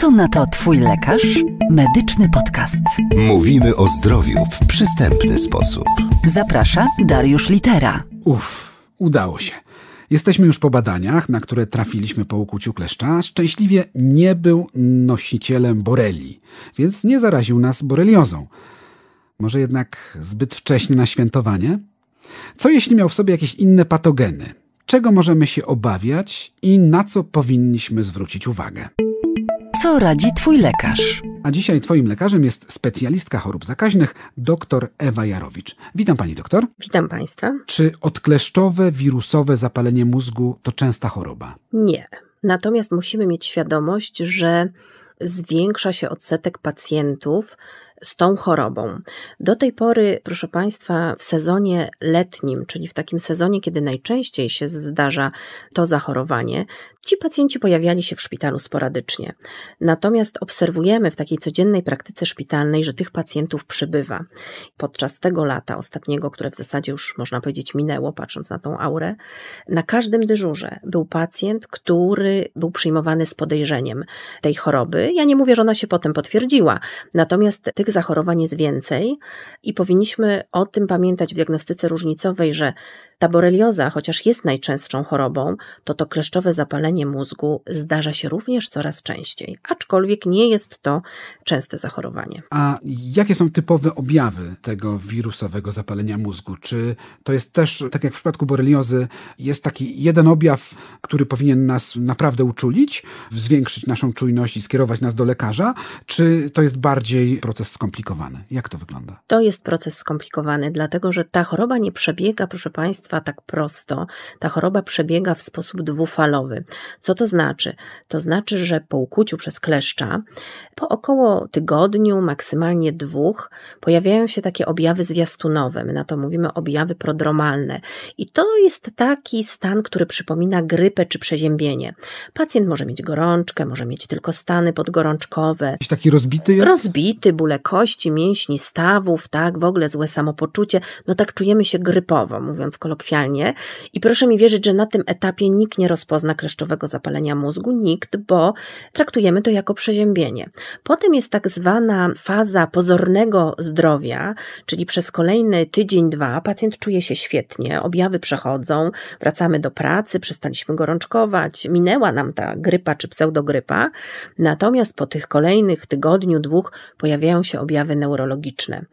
Co na to Twój lekarz? Medyczny podcast. Mówimy o zdrowiu w przystępny sposób. Zaprasza Dariusz Litera. Uff, udało się. Jesteśmy już po badaniach, na które trafiliśmy po ukłuciu kleszcza. Szczęśliwie nie był nosicielem boreli, więc nie zaraził nas boreliozą. Może jednak zbyt wcześnie na świętowanie? Co jeśli miał w sobie jakieś inne patogeny? Czego możemy się obawiać i na co powinniśmy zwrócić uwagę? Co radzi Twój lekarz? A dzisiaj Twoim lekarzem jest specjalistka chorób zakaźnych, dr Ewa Jarowicz. Witam Pani doktor. Witam Państwa. Czy odkleszczowe, wirusowe zapalenie mózgu to częsta choroba? Nie. Natomiast musimy mieć świadomość, że zwiększa się odsetek pacjentów z tą chorobą. Do tej pory, proszę Państwa, w sezonie letnim, czyli w takim sezonie, kiedy najczęściej się zdarza to zachorowanie, ci pacjenci pojawiali się w szpitalu sporadycznie. Natomiast obserwujemy w takiej codziennej praktyce szpitalnej, że tych pacjentów przybywa. Podczas tego lata, ostatniego, które w zasadzie już można powiedzieć minęło, patrząc na tą aurę, na każdym dyżurze był pacjent, który był przyjmowany z podejrzeniem tej choroby. Ja nie mówię, że ona się potem potwierdziła, natomiast tych tych zachorowań jest więcej i powinniśmy o tym pamiętać w diagnostyce różnicowej, że ta borelioza, chociaż jest najczęstszą chorobą, to to kleszczowe zapalenie mózgu zdarza się również coraz częściej, aczkolwiek nie jest to częste zachorowanie. A jakie są typowe objawy tego wirusowego zapalenia mózgu? Czy to jest też, tak jak w przypadku boreliozy, jest taki jeden objaw, który powinien nas naprawdę uczulić, zwiększyć naszą czujność i skierować nas do lekarza, czy to jest bardziej proces skomplikowany? Jak to wygląda? To jest proces skomplikowany, dlatego że ta choroba nie przebiega, proszę Państwa, tak prosto. Ta choroba przebiega w sposób dwufalowy. Co to znaczy? To znaczy, że po ukuciu przez kleszcza, po około tygodniu, maksymalnie dwóch, pojawiają się takie objawy zwiastunowe. My na to mówimy objawy prodromalne. I to jest taki stan, który przypomina grypę czy przeziębienie. Pacjent może mieć gorączkę, może mieć tylko stany podgorączkowe. Jakiś taki rozbity jest? Rozbity, bóle kości, mięśni, stawów, tak, w ogóle złe samopoczucie. No tak czujemy się grypowo, mówiąc kolokwialnie kolokwialnie. I proszę mi wierzyć, że na tym etapie nikt nie rozpozna kleszczowego zapalenia mózgu, nikt, bo traktujemy to jako przeziębienie. Potem jest tak zwana faza pozornego zdrowia, czyli przez kolejny tydzień, dwa pacjent czuje się świetnie, objawy przechodzą, wracamy do pracy, przestaliśmy gorączkować, minęła nam ta grypa czy pseudogrypa. Natomiast po tych kolejnych tygodniu, dwóch pojawiają się objawy neurologiczne.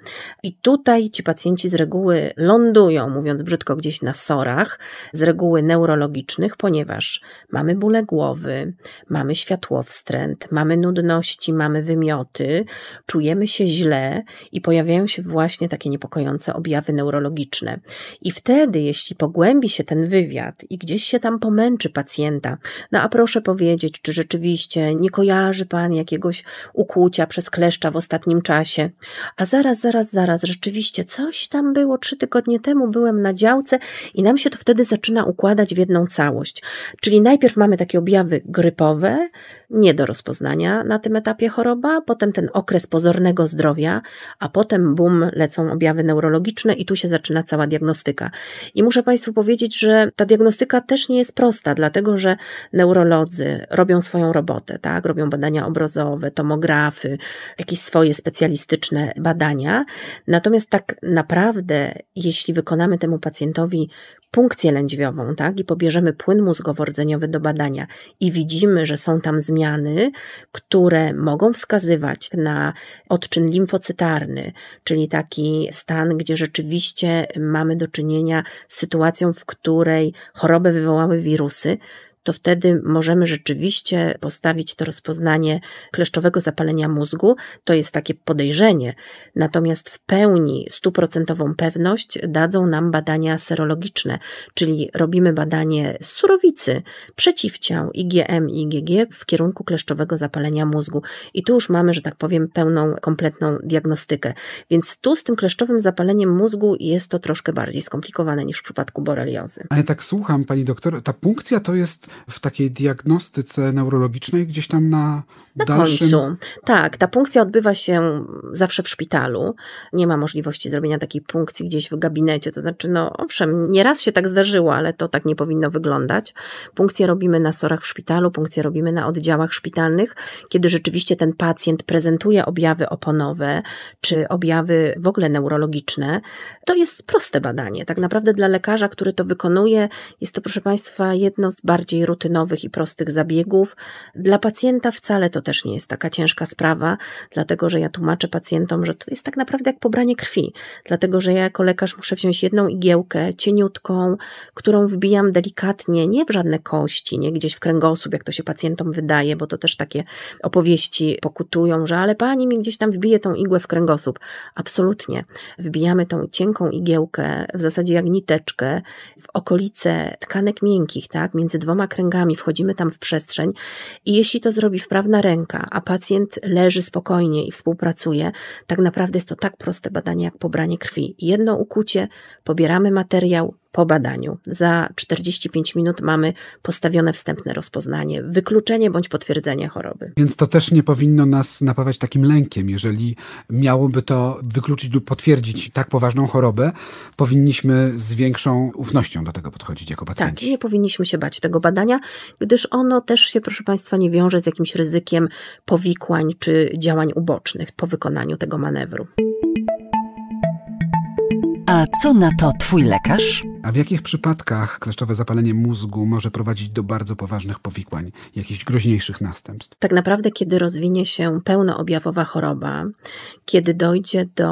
I tutaj ci pacjenci z reguły lądują, mówiąc brzydko, gdzieś gdzieś na sorach z reguły neurologicznych, ponieważ mamy bóle głowy, mamy światłowstręt, mamy nudności, mamy wymioty, czujemy się źle i pojawiają się właśnie takie niepokojące objawy neurologiczne. I wtedy, jeśli pogłębi się ten wywiad i gdzieś się tam pomęczy pacjenta, no a proszę powiedzieć, czy rzeczywiście nie kojarzy pan jakiegoś ukłucia przez kleszcza w ostatnim czasie, a zaraz, zaraz, zaraz, rzeczywiście coś tam było trzy tygodnie temu, byłem na działce i nam się to wtedy zaczyna układać w jedną całość. Czyli najpierw mamy takie objawy grypowe, nie do rozpoznania na tym etapie choroba, potem ten okres pozornego zdrowia, a potem bum, lecą objawy neurologiczne i tu się zaczyna cała diagnostyka. I muszę Państwu powiedzieć, że ta diagnostyka też nie jest prosta, dlatego że neurolodzy robią swoją robotę, tak? Robią badania obrazowe, tomografy, jakieś swoje specjalistyczne badania. Natomiast tak naprawdę, jeśli wykonamy temu pacjentowi pacjentowi punkcję lędźwiową, tak, i pobierzemy płyn mózgowodzeniowy do badania i widzimy, że są tam zmiany, które mogą wskazywać na odczyn limfocytarny, czyli taki stan, gdzie rzeczywiście mamy do czynienia z sytuacją, w której chorobę wywołały wirusy, to wtedy możemy rzeczywiście postawić to rozpoznanie kleszczowego zapalenia mózgu. To jest takie podejrzenie. Natomiast w pełni stuprocentową pewność dadzą nam badania serologiczne, czyli robimy badanie surowicy przeciwciał IgM i IgG w kierunku kleszczowego zapalenia mózgu. I tu już mamy, że tak powiem, pełną, kompletną diagnostykę. Więc tu z tym kleszczowym zapaleniem mózgu jest to troszkę bardziej skomplikowane niż w przypadku boreliozy. Ale tak słucham, pani doktor, ta punkcja to jest w takiej diagnostyce neurologicznej gdzieś tam na, na dalszym... końcu. Tak, ta punkcja odbywa się zawsze w szpitalu. Nie ma możliwości zrobienia takiej punkcji gdzieś w gabinecie. To znaczy, no owszem, nieraz się tak zdarzyło, ale to tak nie powinno wyglądać. Punkcję robimy na sorach w szpitalu, punkcję robimy na oddziałach szpitalnych, kiedy rzeczywiście ten pacjent prezentuje objawy oponowe czy objawy w ogóle neurologiczne. To jest proste badanie. Tak naprawdę dla lekarza, który to wykonuje, jest to, proszę Państwa, jedno z bardziej rutynowych i prostych zabiegów. Dla pacjenta wcale to też nie jest taka ciężka sprawa, dlatego że ja tłumaczę pacjentom, że to jest tak naprawdę jak pobranie krwi, dlatego że ja jako lekarz muszę wziąć jedną igiełkę, cieniutką, którą wbijam delikatnie, nie w żadne kości, nie gdzieś w kręgosłup, jak to się pacjentom wydaje, bo to też takie opowieści pokutują, że ale pani mi gdzieś tam wbije tą igłę w kręgosłup. Absolutnie. Wbijamy tą cienką igiełkę, w zasadzie jak niteczkę, w okolice tkanek miękkich, tak, między dwoma kręgami wchodzimy tam w przestrzeń i jeśli to zrobi wprawna ręka, a pacjent leży spokojnie i współpracuje, tak naprawdę jest to tak proste badanie jak pobranie krwi. Jedno ukucie, pobieramy materiał, po badaniu. Za 45 minut mamy postawione wstępne rozpoznanie, wykluczenie bądź potwierdzenie choroby. Więc to też nie powinno nas napawać takim lękiem. Jeżeli miałoby to wykluczyć lub potwierdzić tak poważną chorobę, powinniśmy z większą ufnością do tego podchodzić jako tak, pacjenci. Tak, nie powinniśmy się bać tego badania, gdyż ono też się, proszę Państwa, nie wiąże z jakimś ryzykiem powikłań czy działań ubocznych po wykonaniu tego manewru. A co na to Twój lekarz? A w jakich przypadkach kleszczowe zapalenie mózgu może prowadzić do bardzo poważnych powikłań, jakichś groźniejszych następstw? Tak naprawdę, kiedy rozwinie się pełnoobjawowa choroba, kiedy dojdzie do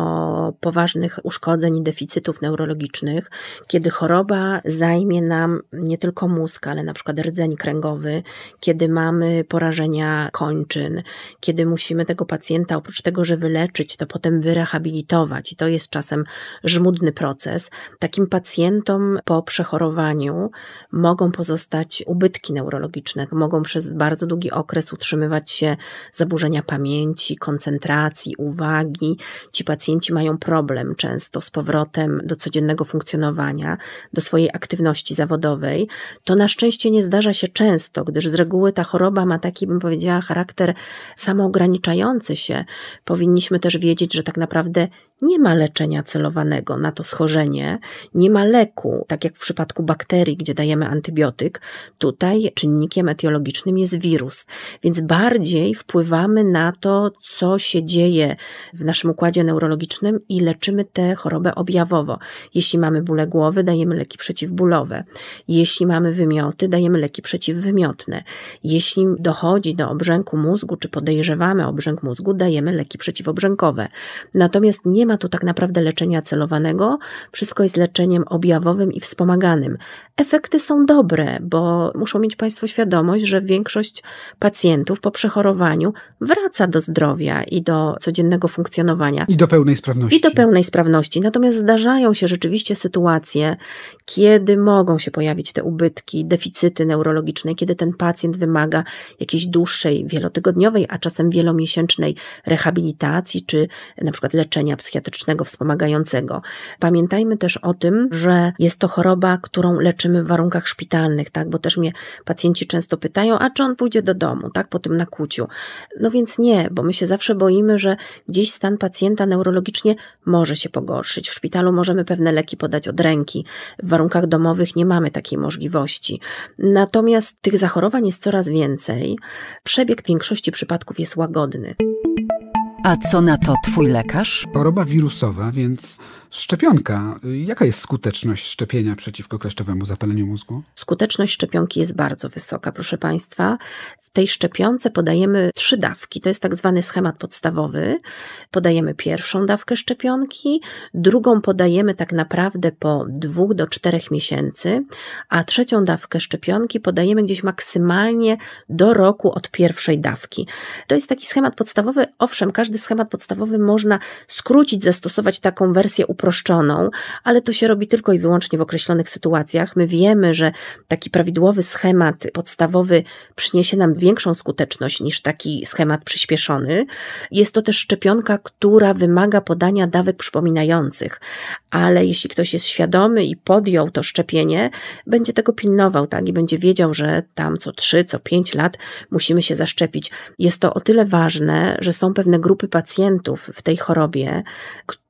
poważnych uszkodzeń i deficytów neurologicznych, kiedy choroba zajmie nam nie tylko mózg, ale na przykład rdzeń kręgowy, kiedy mamy porażenia kończyn, kiedy musimy tego pacjenta oprócz tego, że wyleczyć, to potem wyrehabilitować i to jest czasem żmudny proces, takim pacjentom po przechorowaniu mogą pozostać ubytki neurologiczne, mogą przez bardzo długi okres utrzymywać się zaburzenia pamięci, koncentracji, uwagi. Ci pacjenci mają problem często z powrotem do codziennego funkcjonowania, do swojej aktywności zawodowej. To na szczęście nie zdarza się często, gdyż z reguły ta choroba ma taki, bym powiedziała, charakter samoograniczający się. Powinniśmy też wiedzieć, że tak naprawdę nie ma leczenia celowanego na to schorzenie, nie ma leku, tak jak w przypadku bakterii, gdzie dajemy antybiotyk. Tutaj czynnikiem etiologicznym jest wirus, więc bardziej wpływamy na to, co się dzieje w naszym układzie neurologicznym i leczymy tę chorobę objawowo. Jeśli mamy bóle głowy, dajemy leki przeciwbólowe. Jeśli mamy wymioty, dajemy leki przeciwwymiotne. Jeśli dochodzi do obrzęku mózgu, czy podejrzewamy obrzęk mózgu, dajemy leki przeciwobrzękowe. Natomiast nie ma ma tu tak naprawdę leczenia celowanego, wszystko jest leczeniem objawowym i wspomaganym. Efekty są dobre, bo muszą mieć Państwo świadomość, że większość pacjentów po przechorowaniu wraca do zdrowia i do codziennego funkcjonowania. I do pełnej sprawności. I do pełnej sprawności. Natomiast zdarzają się rzeczywiście sytuacje, kiedy mogą się pojawić te ubytki, deficyty neurologiczne, kiedy ten pacjent wymaga jakiejś dłuższej, wielotygodniowej, a czasem wielomiesięcznej rehabilitacji czy na przykład leczenia psychicznego psychiatrycznego wspomagającego. Pamiętajmy też o tym, że jest to choroba, którą leczymy w warunkach szpitalnych, tak? Bo też mnie pacjenci często pytają, a czy on pójdzie do domu, tak? Po tym nakłuciu. No więc nie, bo my się zawsze boimy, że gdzieś stan pacjenta neurologicznie może się pogorszyć. W szpitalu możemy pewne leki podać od ręki. W warunkach domowych nie mamy takiej możliwości. Natomiast tych zachorowań jest coraz więcej. Przebieg w większości przypadków jest łagodny. A co na to twój lekarz? Choroba wirusowa, więc szczepionka. Jaka jest skuteczność szczepienia przeciwko kleszczowemu zapaleniu mózgu? Skuteczność szczepionki jest bardzo wysoka, proszę Państwa. W tej szczepionce podajemy trzy dawki. To jest tak zwany schemat podstawowy. Podajemy pierwszą dawkę szczepionki, drugą podajemy tak naprawdę po dwóch do czterech miesięcy, a trzecią dawkę szczepionki podajemy gdzieś maksymalnie do roku od pierwszej dawki. To jest taki schemat podstawowy. Owszem, każdy każdy schemat podstawowy można skrócić, zastosować taką wersję uproszczoną, ale to się robi tylko i wyłącznie w określonych sytuacjach. My wiemy, że taki prawidłowy schemat podstawowy przyniesie nam większą skuteczność niż taki schemat przyspieszony. Jest to też szczepionka, która wymaga podania dawek przypominających, ale jeśli ktoś jest świadomy i podjął to szczepienie, będzie tego pilnował, tak, i będzie wiedział, że tam co 3, co 5 lat musimy się zaszczepić. Jest to o tyle ważne, że są pewne grupy grupy pacjentów w tej chorobie,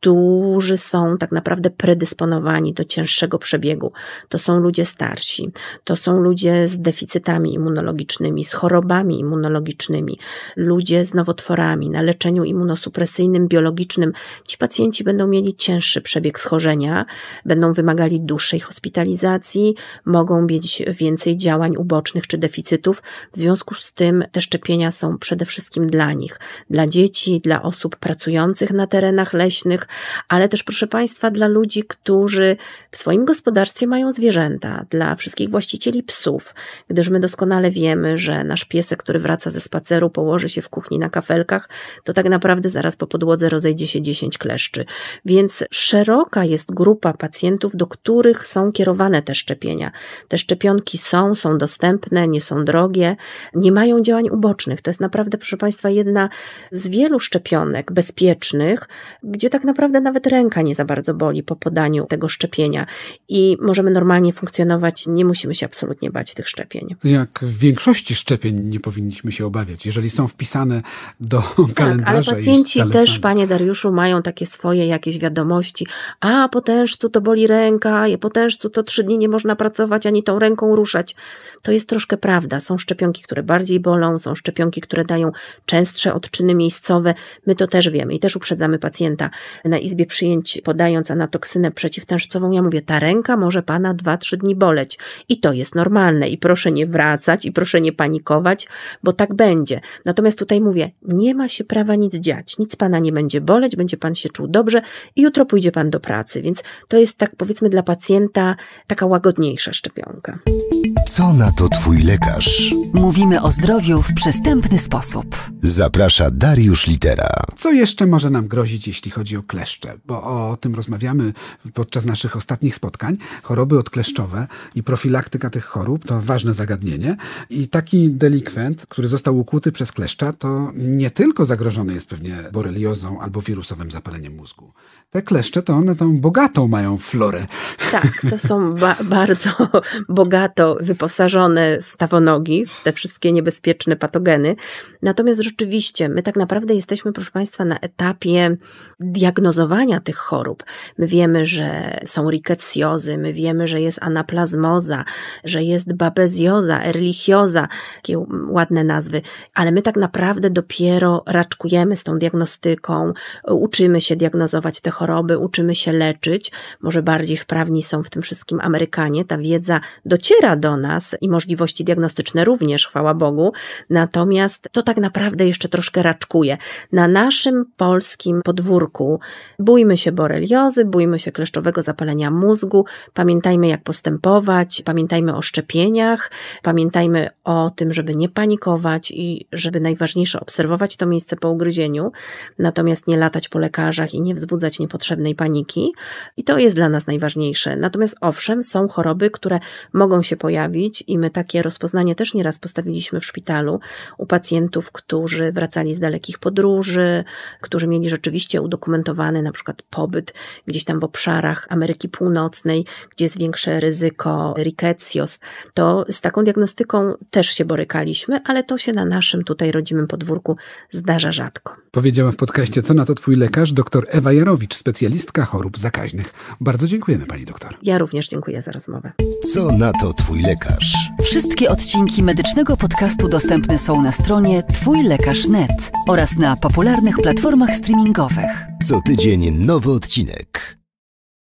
którzy są tak naprawdę predysponowani do cięższego przebiegu. To są ludzie starsi, to są ludzie z deficytami immunologicznymi, z chorobami immunologicznymi, ludzie z nowotworami, na leczeniu immunosupresyjnym, biologicznym. Ci pacjenci będą mieli cięższy przebieg schorzenia, będą wymagali dłuższej hospitalizacji, mogą mieć więcej działań ubocznych czy deficytów. W związku z tym te szczepienia są przede wszystkim dla nich, dla dzieci, dla osób pracujących na terenach leśnych, ale też, proszę Państwa, dla ludzi, którzy w swoim gospodarstwie mają zwierzęta, dla wszystkich właścicieli psów, gdyż my doskonale wiemy, że nasz piesek, który wraca ze spaceru, położy się w kuchni na kafelkach, to tak naprawdę zaraz po podłodze rozejdzie się 10 kleszczy. Więc szeroka jest grupa pacjentów, do których są kierowane te szczepienia. Te szczepionki są, są dostępne, nie są drogie, nie mają działań ubocznych. To jest naprawdę, proszę Państwa, jedna z wielu szczepionek bezpiecznych, gdzie tak naprawdę naprawdę nawet ręka nie za bardzo boli po podaniu tego szczepienia i możemy normalnie funkcjonować, nie musimy się absolutnie bać tych szczepień. Jak w większości szczepień nie powinniśmy się obawiać, jeżeli są wpisane do tak, kalendarza. Ale pacjenci też, panie Dariuszu, mają takie swoje jakieś wiadomości. A potężcu to boli ręka, a potężcu to trzy dni nie można pracować ani tą ręką ruszać. To jest troszkę prawda. Są szczepionki, które bardziej bolą, są szczepionki, które dają częstsze odczyny miejscowe. My to też wiemy i też uprzedzamy pacjenta na izbie przyjęć podając anatoksynę przeciwtężcową, ja mówię, ta ręka może pana 2-3 dni boleć i to jest normalne i proszę nie wracać i proszę nie panikować, bo tak będzie. Natomiast tutaj mówię, nie ma się prawa nic dziać, nic pana nie będzie boleć, będzie pan się czuł dobrze i jutro pójdzie pan do pracy, więc to jest tak powiedzmy dla pacjenta taka łagodniejsza szczepionka. Co na to Twój lekarz? Mówimy o zdrowiu w przystępny sposób. Zaprasza Dariusz Litera. Co jeszcze może nam grozić, jeśli chodzi o kleszcze? Bo o tym rozmawiamy podczas naszych ostatnich spotkań. Choroby odkleszczowe i profilaktyka tych chorób to ważne zagadnienie. I taki delikwent, który został ukłuty przez kleszcza, to nie tylko zagrożony jest pewnie boreliozą albo wirusowym zapaleniem mózgu te kleszcze to one tą bogatą mają florę. Tak, to są ba bardzo bogato wyposażone stawonogi w te wszystkie niebezpieczne patogeny. Natomiast rzeczywiście my tak naprawdę jesteśmy, proszę Państwa, na etapie diagnozowania tych chorób. My wiemy, że są rikecjozy, my wiemy, że jest anaplazmoza, że jest babezjoza, erlichioza, takie ładne nazwy, ale my tak naprawdę dopiero raczkujemy z tą diagnostyką, uczymy się diagnozować te choroby, uczymy się leczyć, może bardziej wprawni są w tym wszystkim Amerykanie, ta wiedza dociera do nas i możliwości diagnostyczne również, chwała Bogu, natomiast to tak naprawdę jeszcze troszkę raczkuje. Na naszym polskim podwórku bójmy się boreliozy, bójmy się kleszczowego zapalenia mózgu, pamiętajmy jak postępować, pamiętajmy o szczepieniach, pamiętajmy o tym, żeby nie panikować i żeby najważniejsze obserwować to miejsce po ugryzieniu, natomiast nie latać po lekarzach i nie wzbudzać niepotrzebnej paniki i to jest dla nas najważniejsze. Natomiast owszem, są choroby, które mogą się pojawić i my takie rozpoznanie też nieraz postawiliśmy w szpitalu u pacjentów, którzy wracali z dalekich podróży, którzy mieli rzeczywiście udokumentowany na przykład pobyt gdzieś tam w obszarach Ameryki Północnej, gdzie jest większe ryzyko rickettsios. To z taką diagnostyką też się borykaliśmy, ale to się na naszym tutaj rodzimym podwórku zdarza rzadko. Powiedziałam w podcaście, co na to twój lekarz, dr Ewa Jarowicz specjalistka chorób zakaźnych. Bardzo dziękujemy pani doktor. Ja również dziękuję za rozmowę. Co na to twój lekarz? Wszystkie odcinki medycznego podcastu dostępne są na stronie Twój lekarz.net oraz na popularnych platformach streamingowych. Co tydzień nowy odcinek.